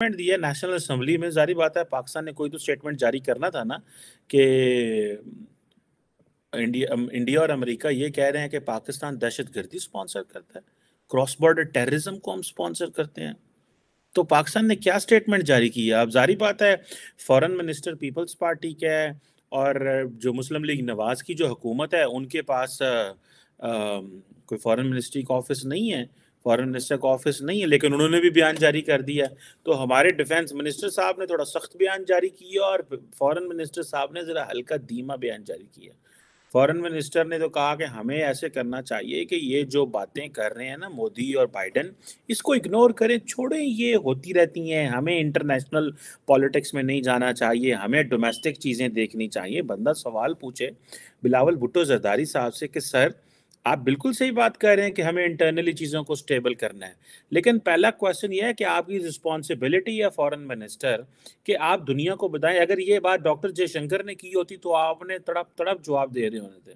statement दिया national assembly में जारी बात है पाकिस्तान ने कोई तो स्टेटमेंट जारी करना था ना कि इंडिया इंडिया और अमेरिका ये कह रहे हैं कि पाकिस्तान दहशत गर्दी स्पॉन्सर करता है क्रॉस बॉर्डर टेररिज्म को हम स्पॉन्सर करते हैं तो पाकिस्तान ने क्या स्टेटमेंट जारी की है अब जारी बात है फॉरेन मिनिस्टर पीपल्स पार्टी के और जो मुस्लिम लीग नवाज की जो हुकूमत है उनके पास आ, आ, कोई फॉरेन मिनिस्ट्री का ऑफिस नहीं है फॉरेन मिनिस्टर का ऑफिस नहीं है लेकिन उन्होंने भी बयान जारी कर दिया तो हमारे डिफेंस मिनिस्टर साहब ने थोड़ा सख्त बयान जारी किया और फॉरेन मिनिस्टर साहब ने ज़रा हल्का धीमा बयान जारी किया फॉरेन मिनिस्टर ने तो कहा कि हमें ऐसे करना चाहिए कि ये जो बातें कर रहे हैं ना मोदी और बाइडन इसको इग्नोर करें छोड़ें ये होती रहती हैं हमें इंटरनेशनल पॉलिटिक्स में नहीं जाना चाहिए हमें डोमेस्टिक चीज़ें देखनी चाहिए बंदा सवाल पूछे बिलावल भुट्टो जरदारी साहब से कि सर आप बिल्कुल सही बात कह रहे हैं कि हमें इंटरनली चीज़ों को स्टेबल करना है लेकिन पहला क्वेश्चन यह है कि आपकी रिस्पॉन्सिबिलिटी है फॉरेन मिनिस्टर कि आप दुनिया को बताएं अगर ये बात डॉक्टर जयशंकर ने की होती तो आपने तड़प तड़प जवाब दे रहे होते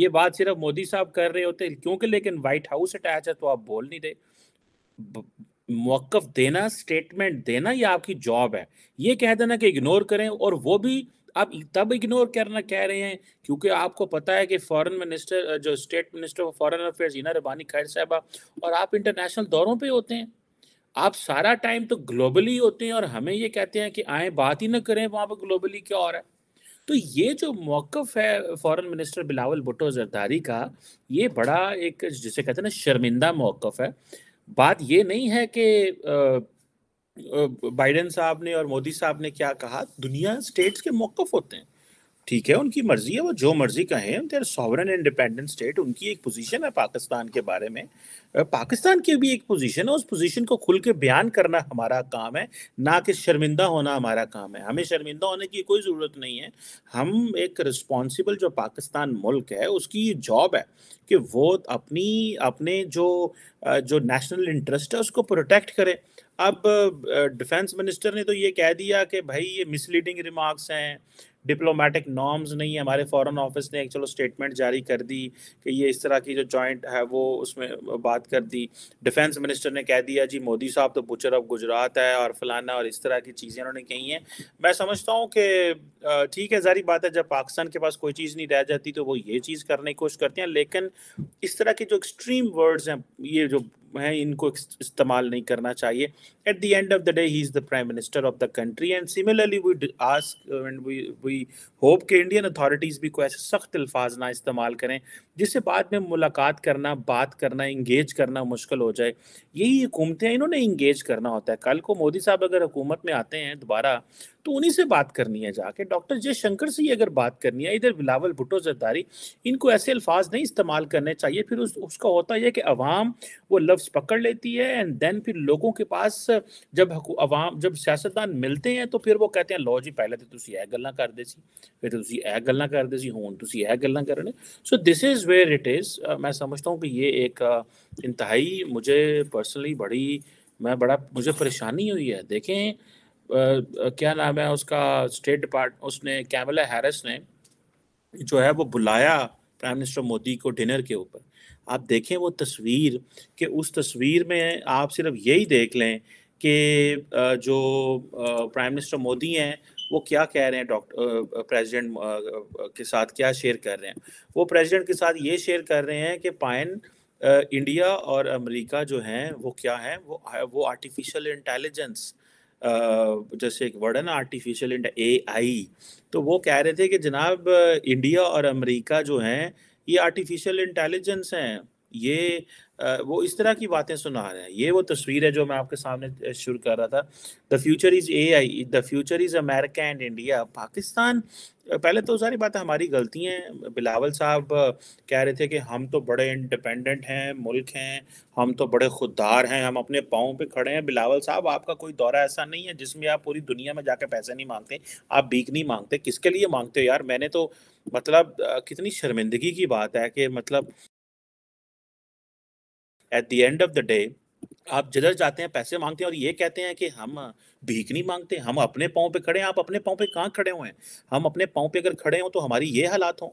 ये बात सिर्फ मोदी साहब कर रहे होते क्योंकि लेकिन वाइट हाउस अटैच है तो आप बोल नहीं रहे मौक़ देना स्टेटमेंट देना ये आपकी जॉब है ये कह देना कि इग्नोर करें और वो भी आप तब इग्नोर करना कह रहे हैं क्योंकि आपको पता है कि फॉरेन मिनिस्टर जो state minister of foreign affairs Hina Rabbani खैर साहबा और आप इंटरनेशनल दौरों पे होते हैं आप सारा टाइम तो ग्लोबली होते हैं और हमें ये कहते हैं कि आए बात ही ना करें वहाँ पर ग्लोबली क्या और है तो ये जो मौक़ है फॉरेन मिनिस्टर बिलावल भुट्टो जरदारी का ये बड़ा एक जिसे कहते हैं ना शर्मिंदा मौक़ है बात ये नहीं है कि बाइडेन साहब ने और मोदी साहब ने क्या कहा दुनिया स्टेट्स के मौकफ होते हैं ठीक है उनकी मर्जी है वो जो मर्जी कहें देर सॉवरन इंडिपेंडेंट स्टेट उनकी एक पोजीशन है पाकिस्तान के बारे में पाकिस्तान की भी एक पोजीशन है उस पोजीशन को खुल के बयान करना हमारा काम है ना कि शर्मिंदा होना हमारा काम है हमें शर्मिंदा होने की कोई ज़रूरत नहीं है हम एक रिस्पॉन्सिबल जो पाकिस्तान मुल्क है उसकी ये जॉब है कि वो अपनी अपने जो जो नेशनल इंटरेस्ट है उसको प्रोटेक्ट करे अब डिफेंस मिनिस्टर ने तो ये कह दिया कि भाई ये मिसलीडिंग रिमार्क्स हैं डिप्लोमेटिक नॉर्म्स नहीं है हमारे फॉरेन ऑफिस ने एक चलो स्टेटमेंट जारी कर दी कि ये इस तरह की जो जॉइंट है वो उसमें बात कर दी डिफेंस मिनिस्टर ने कह दिया जी मोदी साहब तो बुचर ऑफ गुजरात है और फलाना और इस तरह की चीज़ें उन्होंने कही हैं मैं समझता हूँ कि ठीक है जारी बात है जब पाकिस्तान के पास कोई चीज़ नहीं रह जाती तो वो ये चीज़ करने की कोशिश करते हैं लेकिन इस तरह के जो एक्सट्रीम वर्ड्स हैं ये जो हैं इनको इस्तेमाल नहीं करना चाहिए at the end of the day ही is the prime minister of the country and similarly we ask and we we hope के इंडियन अथॉरिटीज़ भी को ऐसे सख्त अल्फाज ना इस्तेमाल करें जिससे बाद में मुलाकात करना बात करना इंगेज करना मुश्किल हो जाए यही हुकूमतें इन्होंने इंगेज करना होता है कल को मोदी साहब अगर हुकूमत में आते हैं दोबारा तो उन्हीं से बात करनी है जाके डॉक्टर जय शंकर से ही अगर बात करनी है इधर बिलावल भुटो जरदारी इनको ऐसे अल्फाज नहीं इस्तेमाल करने चाहिए फिर उस, उसका होता है कि अवाम वो लफ्ज़ पकड़ लेती है एंड देन फिर लोगों के पास जब अवाम जब सियासतदान मिलते हैं तो फिर वो कहते हैं लो जी पहले तो ਤੁਸੀਂ कर ਗੱਲਾਂ फिर ਸੀ ਫਿਰ ਤੁਸੀਂ ਇਹ हूँ ਕਰਦੇ गल ਹੁਣ ਤੁਸੀਂ ਇਹ so this is where it is मैं समझता हूँ कि ये एक इंतहाई मुझे पर्सनली बड़ी मैं बड़ा मुझे परेशानी हुई है देखें क्या नाम है उसका स्टेट डिपार्ट उसने कैमला हैरिस ने जो है वो बुलाया प्राइम मिनिस्टर मोदी को डिनर के ऊपर आप देखें वो तस्वीर कि उस तस्वीर में आप सिर्फ यही देख लें कि जो प्राइम मिनिस्टर मोदी हैं वो क्या कह रहे हैं डॉक्टर प्रेसिडेंट के साथ क्या शेयर कर रहे हैं वो प्रेसिडेंट के साथ ये शेयर कर रहे हैं कि पाइन इंडिया और अमेरिका जो हैं वो क्या हैं वो वो आर्टिफिशियल इंटेलिजेंस जैसे एक वर्ड है ना आर्टिफिशियल ए आई तो वो कह रहे थे कि जनाब इंडिया और अमेरिका जो हैं ये आर्टिफिशियल इंटेलिजेंस हैं ये वो इस तरह की बातें सुना रहे हैं ये वो तस्वीर है जो मैं आपके सामने शुरू कर रहा था the future is A I the future is America and India Pakistan पहले तो सारी बातें हमारी गलती हैं बिलावल साहब कह रहे थे कि हम तो बड़े इंडिपेंडेंट हैं मुल्क हैं हम तो बड़े खुददार हैं हम अपने पाँव पे खड़े हैं बिलावल साहब आपका कोई दौरा ऐसा नहीं है जिसमें आप पूरी दुनिया में जाकर पैसे नहीं मांगते आप भीख नहीं मांगते किसके लिए मांगते हो यार मैंने तो मतलब कितनी शर्मिंदगी की बात है कि मतलब at the end of the day आप जिधर जाते हैं पैसे मांगते हैं और ये कहते हैं कि हम भीख नहीं मांगते हम अपने पाँव पे खड़े हैं आप अपने पाँव पे कहाँ खड़े हुए हैं हम अपने पाँव पे अगर खड़े हों तो हमारी ये हालात हों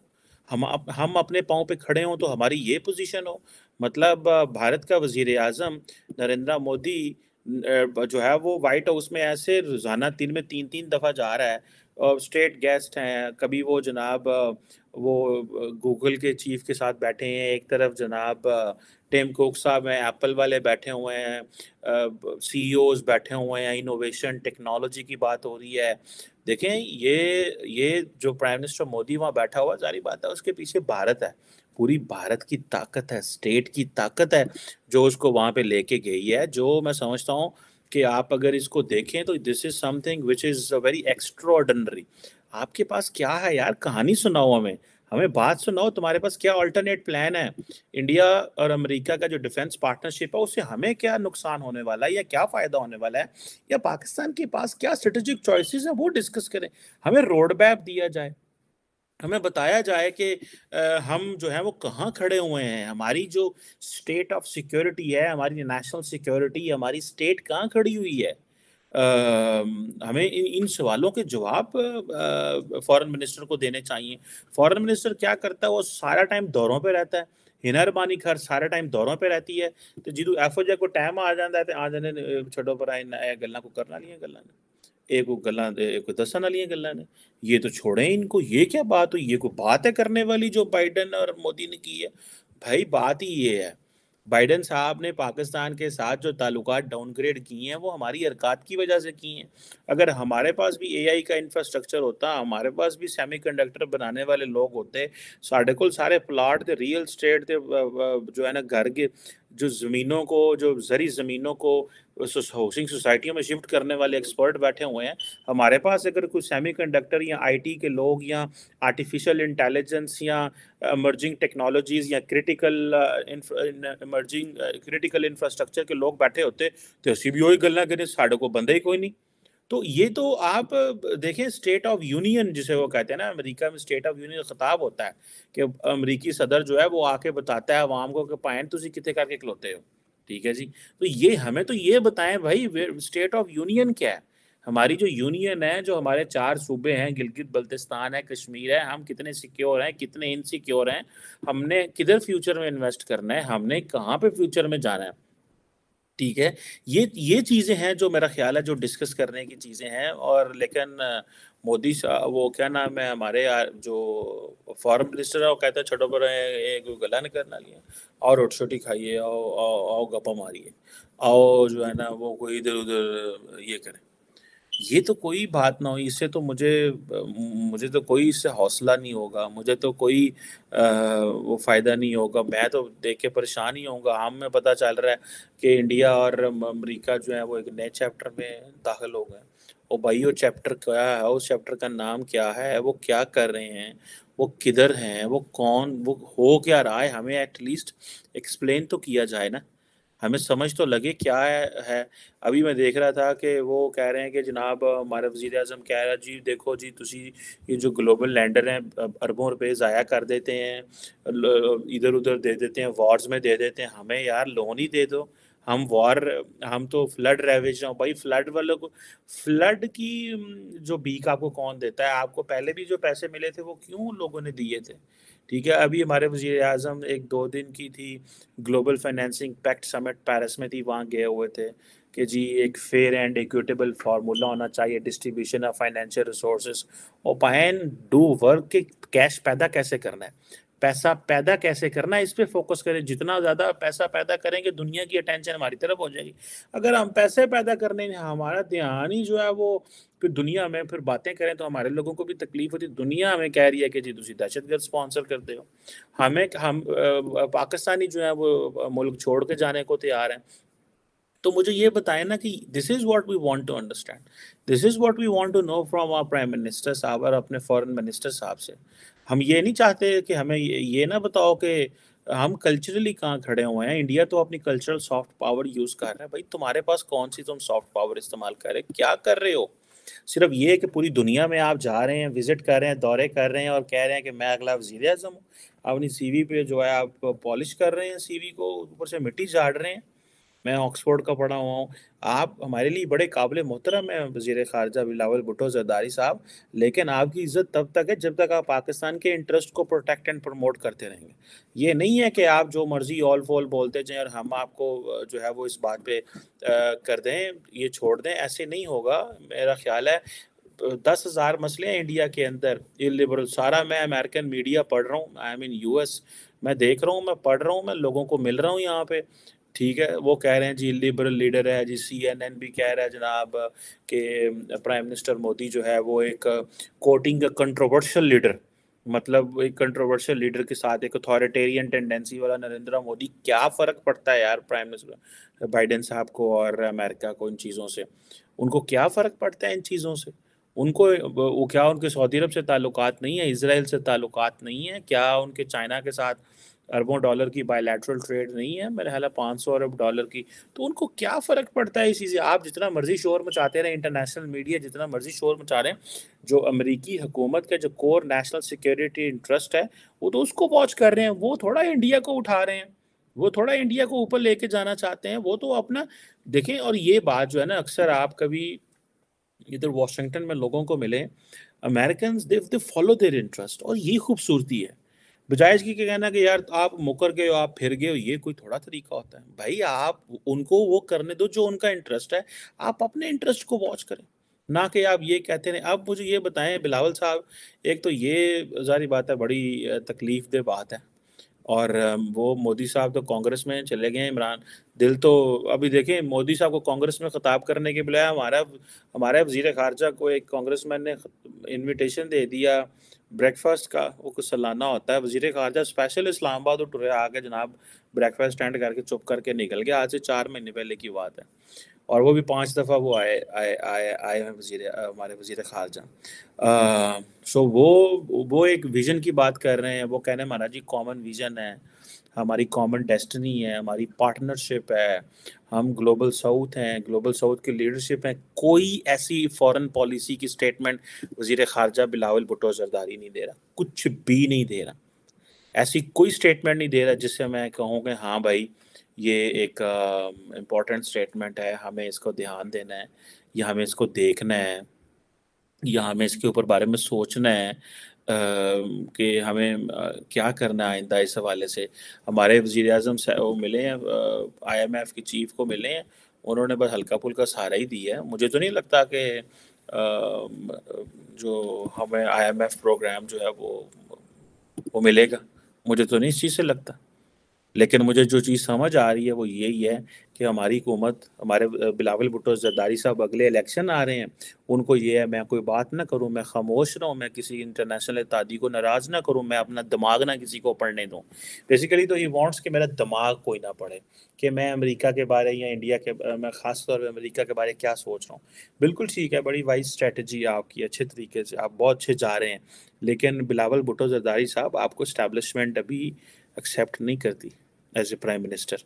हम हम अपने पाँव पे खड़े हों तो हमारी ये पोजीशन हो मतलब भारत का वजीर अजम नरेंद्र मोदी जो है वो वाइट हाउस में ऐसे रोज़ाना तीन में तीन तीन दफ़ा जा रहा है स्टेट गेस्ट हैं कभी वो जनाब वो गूगल के चीफ के साथ बैठे हैं एक तरफ जनाब टेम कोक साहब हैं एप्पल वाले बैठे हुए हैं सी e बैठे हुए हैं इनोवेशन टेक्नोलॉजी की बात हो रही है देखें ये ये जो प्राइम मिनिस्टर मोदी वहाँ बैठा हुआ जारी बात है उसके पीछे भारत है पूरी भारत की ताकत है स्टेट की ताकत है जो उसको वहाँ पे लेके गई है जो मैं समझता हूँ कि आप अगर इसको देखें तो this is something which is a very extraordinary आपके पास क्या है यार कहानी सुनाओ हमें हमें बात सुनाओ तुम्हारे पास क्या अल्टरनेट प्लान है इंडिया और अमेरिका का जो डिफेंस पार्टनरशिप है उससे हमें क्या नुकसान होने वाला है या क्या फ़ायदा होने वाला है या पाकिस्तान के पास क्या स्ट्रेटेजिक चॉइसेस हैं वो डिस्कस करें हमें रोड मैप दिया जाए हमें बताया जाए कि हम जो है वो कहाँ खड़े हुए हैं हमारी जो स्टेट ऑफ सिक्योरिटी है हमारी नेशनल सिक्योरिटी हमारी स्टेट कहाँ खड़ी हुई है आ, हमें इन इन सवालों के जवाब फॉरेन मिनिस्टर को देने चाहिए फॉरेन मिनिस्टर क्या करता है वो सारा टाइम दौरों पे रहता है हिनर बानी खर सारे टाइम दौरों पे रहती है तो जिदू ओ जे को टाइम आ जाता है तो आ जाने छड़ो पर गल्ला को करना नहीं है गल्ला ने एक को गला एक को ने ये तो छोड़ें इनको ये क्या बात हो ये को बात है करने वाली जो बाइडन और मोदी ने की है भाई बात ही ये है बाइडन साहब ने पाकिस्तान के साथ जो ताल्लुक डाउनग्रेड किए हैं वो हमारी अरकत की वजह से किए हैं अगर हमारे पास भी एआई का इंफ्रास्ट्रक्चर होता हमारे पास भी सेमीकंडक्टर बनाने वाले लोग होते साढ़े को सारे प्लाट थे रियल स्टेट थे जो है ना घर के जो ज़मीनों को जो जरी ज़मीनों को हाउसिंग सोसाइटियों में शिफ्ट करने वाले एक्सपर्ट बैठे हुए हैं हमारे पास अगर कुछ सेमीकंडक्टर या आईटी के लोग या आर्टिफिशियल इंटेलिजेंस या इमर्जिंग टेक्नोलॉजीज या क्रिटिकल इमर्जिंग क्रिटिकल इंफ्रास्ट्रक्चर के लोग बैठे होते तो असी भी वही गलना करें साढ़े को बंदे ही कोई नहीं तो ये तो आप देखें स्टेट ऑफ यूनियन जिसे वो कहते हैं ना अमेरिका में स्टेट ऑफ यूनियन खिताब होता है कि अमेरिकी सदर जो है वो आके बताता है आवाम को कि पाइन तुम कितने करके खिलौते हो ठीक है जी तो ये हमें तो ये बताएं भाई स्टेट ऑफ यूनियन क्या है हमारी जो यूनियन है जो हमारे चार सूबे हैं गिलगित बल्तिस्तान है कश्मीर है हम कितने सिक्योर हैं कितने इनसिक्योर हैं हमने किधर फ्यूचर में इन्वेस्ट करना है हमने कहाँ पे फ्यूचर में जाना है ठीक है ये ये चीज़ें हैं जो मेरा ख्याल है जो डिस्कस करने की चीज़ें हैं और लेकिन मोदी वो क्या नाम है हमारे जो फॉरेन मिनिस्टर है वो कहते हैं छोटो पर गला नहीं करना लिया और रोटी खाइए और, आओ आओ गप्पा मारिए आओ जो है ना वो कोई इधर उधर ये करें ये तो कोई बात ना हो इससे तो मुझे मुझे तो कोई इससे हौसला नहीं होगा मुझे तो कोई आ, वो फ़ायदा नहीं होगा मैं तो देख के परेशान ही होगा हम हाँ, में पता चल रहा है कि इंडिया और अमेरिका जो है वो एक नए चैप्टर में दाखिल हो गए और भाई वो चैप्टर क्या है उस चैप्टर का नाम क्या है वो क्या कर रहे हैं वो किधर हैं वो कौन वो हो क्या रहा है हमें एटलीस्ट एक्सप्लेन तो किया जाए ना हमें समझ तो लगे क्या है अभी मैं देख रहा था कि वो कह रहे हैं कि जनाब हमारे वजीर अजम कह रहा जी देखो जी तुसी ये जो ग्लोबल लैंडर हैं अरबों रुपए ज़ाया कर देते हैं इधर उधर दे देते हैं वार्ड्स में दे देते हैं हमें यार लोन ही दे दो हम वॉर हम तो फ्लड रेवेज रहा भाई फ्लड वालों को फ्लड की जो बीक आपको कौन देता है आपको पहले भी जो पैसे मिले थे वो क्यों लोगों ने दिए थे ठीक है अभी हमारे वजीर अजम एक दो दिन की थी global financing pact summit Paris में थी वहाँ गए हुए थे कि जी एक फेयर एंड इक्विटेबल फार्मूला होना चाहिए डिस्ट्रीब्यूशन ऑफ फाइनेंशियल रिसोर्स और पहन डू वर्क के कैश पैदा कैसे करना है पैसा पैदा कैसे करना है इस पर फोकस करें जितना ज़्यादा पैसा पैदा करेंगे दुनिया की अटेंशन हमारी तरफ हो जाएगी अगर हम पैसे पैदा करने हमारा ध्यान ही जो है वो फिर दुनिया में फिर बातें करें तो हमारे लोगों को भी तकलीफ होती है दुनिया हमें कह रही है कि जी तुम दहशतगर्द स्पॉन्सर करते हो हमें हम पाकिस्तानी जो है वो मुल्क छोड़ के जाने को तैयार हैं तो मुझे ये बताएं ना कि this is what we want to understand this is what we want to know from our prime minister साहब और अपने फॉरेन मिनिस्टर साहब से हम ये नहीं चाहते कि हमें ये, ये ना बताओ कि हम कल्चरली कहाँ खड़े हुए हैं इंडिया तो अपनी कल्चरल सॉफ्ट पावर यूज़ कर रहा है भाई तुम्हारे पास कौन सी तुम सॉफ्ट पावर इस्तेमाल कर रहे क्या कर रहे हो सिर्फ ये कि पूरी दुनिया में आप जा रहे हैं विजिट कर रहे हैं दौरे कर रहे हैं और कह रहे हैं कि मैं अगला वजीर अजम हूँ अपनी वी पे जो है आप पॉलिश कर रहे हैं वी को ऊपर से मिट्टी झाड़ रहे हैं मैं ऑक्सफोर्ड का पढ़ा हुआ हूँ आप हमारे लिए बड़े काबिल मोहतरम हैं वजीर खारजा बिलावल भुटो जरदारी साहब लेकिन आपकी इज्जत तब तक है जब तक आप पाकिस्तान के इंटरेस्ट को प्रोटेक्ट एंड प्रमोट करते रहेंगे ये नहीं है कि आप जो मर्जी ऑल फॉल बोलते जाएं और हम आपको जो है वो इस बात पे कर दें ये छोड़ दें ऐसे नहीं होगा मेरा ख्याल है दस हज़ार मसले हैं इंडिया के अंदर इलिबरल सारा मैं अमेरिकन मीडिया पढ़ रहा हूँ आई मीन यू यूएस मैं देख रहा हूँ मैं पढ़ रहा हूँ मैं लोगों को मिल रहा हूँ यहाँ पे ठीक है वो कह रहे हैं जी लिबरल लीडर है जी सीएनएन भी कह रहा है जनाब के प्राइम मिनिस्टर मोदी जो है वो एक कोटिंग कंट्रोवर्शियल लीडर मतलब एक कंट्रोवर्शियल लीडर के साथ एक अथॉरिटेरियन टेंडेंसी वाला नरेंद्र मोदी क्या फ़र्क पड़ता है यार प्राइम मिनिस्टर बाइडेन साहब को और अमेरिका को इन चीज़ों से उनको क्या फ़र्क पड़ता है इन चीज़ों से उनको वो क्या उनके सऊदी अरब से ताल्लुकात नहीं है इसराइल से ताल्लुकात नहीं है क्या उनके चाइना के साथ अरबों डॉलर की बायलैटरल ट्रेड नहीं है मेरे ख्याल पाँच सौ अरब डॉलर की तो उनको क्या फ़र्क पड़ता है इस चीज़ें आप जितना मर्जी शोर मचाते रहें इंटरनेशनल मीडिया जितना मर्जी शोर मचा रहे हैं जो अमेरिकी हुकूमत का जो कोर नेशनल सिक्योरिटी इंटरेस्ट है वो तो उसको वॉच कर रहे हैं वो थोड़ा इंडिया को उठा रहे हैं वो थोड़ा इंडिया को ऊपर लेके जाना चाहते हैं वो तो अपना देखें और ये बात जो है ना अक्सर आप कभी इधर वाशिंगटन में लोगों को मिले American they follow their interest और ये खूबसूरती है बजाय इसकी कहना कि यार आप मुकर गए हो आप फिर गए हो ये कोई थोड़ा तरीका होता है भाई आप उनको वो करने दो जो उनका इंटरेस्ट है आप अपने इंटरेस्ट को वॉच करें ना कि आप ये कहते हैं अब मुझे ये बताएं बिलावल साहब एक तो ये जारी बात है बड़ी तकलीफ दे बात है और वो मोदी साहब तो कांग्रेस में चले गए इमरान दिल तो अभी देखें मोदी साहब को कांग्रेस में खिताब करने के बुलाया हमारा हमारे वजीर खारजा को एक कांग्रेस मैन ने इनविटेशन दे दिया ब्रेकफास्ट का वो कुछ सालाना होता है वजी खारजा स्पेशल इस्लामाबाद और टुरे आके जनाब ब्रेकफास्ट स्टैंड करके चुप करके निकल गया आज से चार महीने पहले की बात है और वो भी पांच दफ़ा वो आए आए आए आए हैं वजीर हमारे वजीर खारजा सो वो वो एक विज़न की बात कर रहे हैं वो कहने महाराज जी कॉमन विज़न है हमारी कॉमन डेस्टनी है हमारी पार्टनरशिप है हम ग्लोबल साउथ हैं ग्लोबल साउथ की लीडरशिप है कोई ऐसी फॉरेन पॉलिसी की स्टेटमेंट वजीर खारजा बिलावल भुटो जरदारी नहीं दे रहा कुछ भी नहीं दे रहा ऐसी कोई स्टेटमेंट नहीं दे रहा जिससे मैं कहूँ कि हाँ भाई ये एक इम्पॉर्टेंट uh, स्टेटमेंट है हमें इसको ध्यान देना है या हमें इसको देखना है या हमें इसके ऊपर बारे में सोचना है कि हमें क्या करना है आइंदा इस हवाले से हमारे वज़ी अजम वो मिले हैं आई एम एफ़ के चीफ को मिले हैं उन्होंने बस हल्का फुल्का सहारा ही दिया है मुझे तो नहीं लगता कि जो हमें आई एम एफ़ प्रोग्राम जो है वो वो मिलेगा मुझे तो नहीं इस चीज़ से लगता लेकिन मुझे जो चीज़ समझ आ रही है वो यही है कि हमारी हुकूमत हमारे बिलावल भुटो जरदारी साहब अगले इलेक्शन आ रहे हैं उनको ये है मैं कोई बात ना करूं मैं खामोश रहूं मैं किसी इंटरनेशनल तादी को नाराज़ ना करूं मैं अपना दिमाग ना किसी को पढ़ने दूं बेसिकली तो ये वांट्स कि मेरा दिमाग कोई ना पढ़े कि मैं अमरीका के बारे या इंडिया के मैं ख़ास तौर पर अमरीका के बारे क्या सोच रहा हूँ बिल्कुल ठीक है बड़ी वाइज स्ट्रेटजी आपकी अच्छे तरीके से आप बहुत अच्छे जा रहे हैं लेकिन बिलावल भुटो जरदारी साहब आपको इस्टेबलिशमेंट अभी एक्सेप्ट नहीं करती एज ए प्राइम मिनिस्टर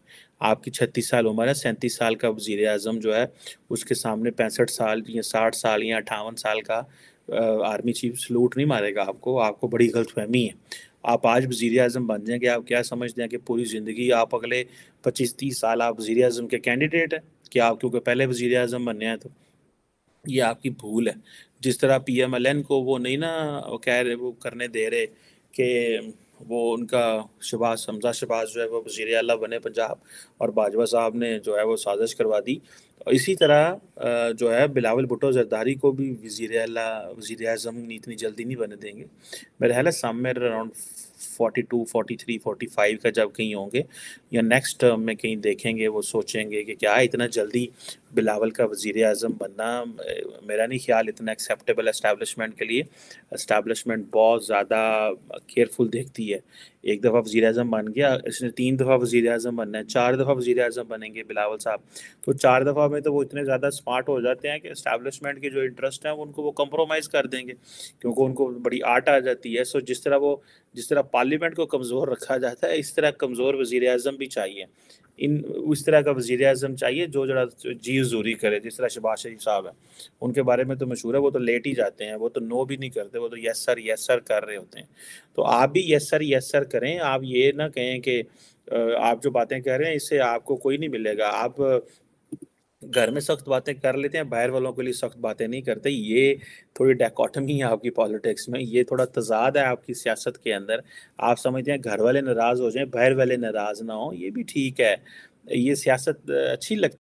आपकी छत्तीस साल उम्र है सैंतीस साल का वजी अजम जो है उसके सामने पैंसठ साल या साठ साल या अठावन साल का आर्मी चीफ सलूट नहीं मारेगा आपको आपको बड़ी गलतफहमी है आप आज वजी अजम बन जाएंगे आप क्या समझते हैं कि पूरी ज़िंदगी आप अगले पच्चीस तीस साल आप वजी अजम के कैंडिडेट हैं कि आप क्योंकि पहले वजीर अजम बने हैं तो ये आपकी भूल है जिस तरह पी एम एल एन को वो नहीं ना कह रहे वो करने दे रहे कि वो उनका शबाज हमजा शबाज जो है वो वजीर अल बने पंजाब और बाजवा साहब ने जो है वो साजिश करवा दी इसी तरह जो है बिलावल भुटो जरदारी को भी वजीर अल वजी अजम इतनी जल्दी नहीं बने देंगे मेरे ख्याल है somewhere around forty forty two three forty five का जब कहीं होंगे या नेक्स्ट टर्म में कहीं देखेंगे वो सोचेंगे कि क्या इतना जल्दी बिलावल का वजीर अजम बनना मेरा नहीं ख्याल इतना एक्सेप्टेबल इस्टेबलिशमेंट के लिए इस्टेबलिशमेंट बहुत ज़्यादा केयरफुल देखती है एक दफ़ा वजी अजम बन गया इसने तीन दफ़ा वजी अजम बनना है चार दफ़ा वजी अजम बनेंगे बिलावल साहब तो चार दफ़ा में तो वो इतने ज़्यादा स्मार्ट हो जाते हैं कि इस्टेबलिशमेंट के जो इंटरेस्ट हैं उनको वो कम्प्रोमाइज़ कर देंगे क्योंकि उनको बड़ी आर्ट आ जाती है सो जिस तरह वो जिस तरह पाल पार्लियामेंट को कमज़ोर रखा जाता है इस तरह कमज़ोर वज़ी अजम भी चाहिए इन उस तरह का वज़ी अजम चाहिए जो जरा जी जूरी करे जिस तरह शबाज शरीफ साहब हैं उनके बारे में तो मशहूर है वो तो लेट ही जाते हैं वो तो नो भी नहीं करते वो तो यस सर यस सर कर रहे होते हैं तो आप भी यस सर यस सर करें आप ये ना कहें कि आप जो बातें कह रहे हैं इससे आपको कोई नहीं मिलेगा आप घर में सख्त बातें कर लेते हैं बाहर वालों के लिए सख्त बातें नहीं करते ये थोड़ी डैकॉटमी है आपकी पॉलिटिक्स में ये थोड़ा तजाद है आपकी सियासत के अंदर आप समझते हैं घर वाले नाराज़ हो जाएं बाहर वाले नाराज़ ना हो ये भी ठीक है ये सियासत अच्छी लगती